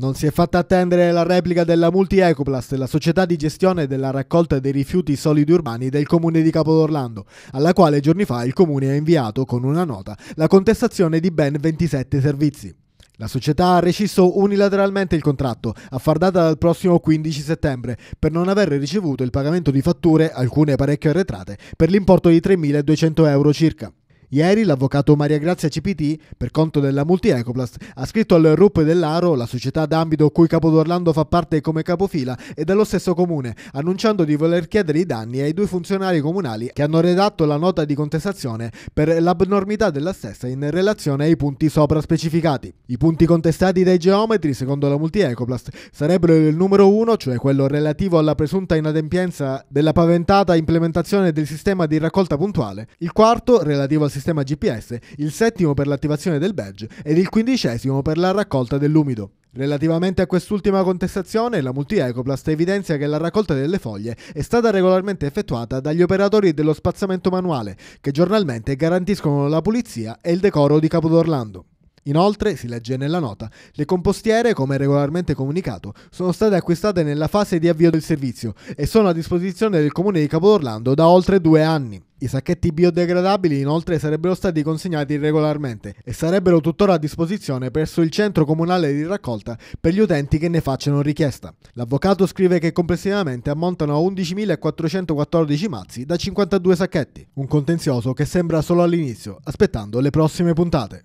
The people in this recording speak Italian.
Non si è fatta attendere la replica della Multi-Ecoplast, la società di gestione della raccolta dei rifiuti solidi urbani del comune di Capodorlando, alla quale giorni fa il comune ha inviato con una nota la contestazione di ben 27 servizi. La società ha rescisso unilateralmente il contratto, a far data dal prossimo 15 settembre, per non aver ricevuto il pagamento di fatture, alcune parecchio arretrate, per l'importo di 3.200 euro circa. Ieri l'avvocato Maria Grazia CPT, per conto della Multiecoplast, ha scritto al RUP dell'Aro, la società d'ambito cui Capo d'Orlando fa parte come capofila, e dello stesso comune, annunciando di voler chiedere i danni ai due funzionari comunali che hanno redatto la nota di contestazione per l'abnormità della stessa in relazione ai punti sopra specificati. I punti contestati dai geometri, secondo la Multiecoplast, sarebbero il numero 1, cioè quello relativo alla presunta inadempienza della paventata implementazione del sistema di raccolta puntuale, il quarto, relativo al sistema sistema GPS, il settimo per l'attivazione del badge ed il quindicesimo per la raccolta dell'umido. Relativamente a quest'ultima contestazione, la Multiecoplast evidenzia che la raccolta delle foglie è stata regolarmente effettuata dagli operatori dello spazzamento manuale, che giornalmente garantiscono la pulizia e il decoro di Capodorlando. Inoltre, si legge nella nota, le compostiere, come regolarmente comunicato, sono state acquistate nella fase di avvio del servizio e sono a disposizione del comune di Capodorlando da oltre due anni. I sacchetti biodegradabili inoltre sarebbero stati consegnati regolarmente e sarebbero tuttora a disposizione presso il centro comunale di raccolta per gli utenti che ne facciano richiesta. L'avvocato scrive che complessivamente ammontano a 11.414 mazzi da 52 sacchetti, un contenzioso che sembra solo all'inizio, aspettando le prossime puntate.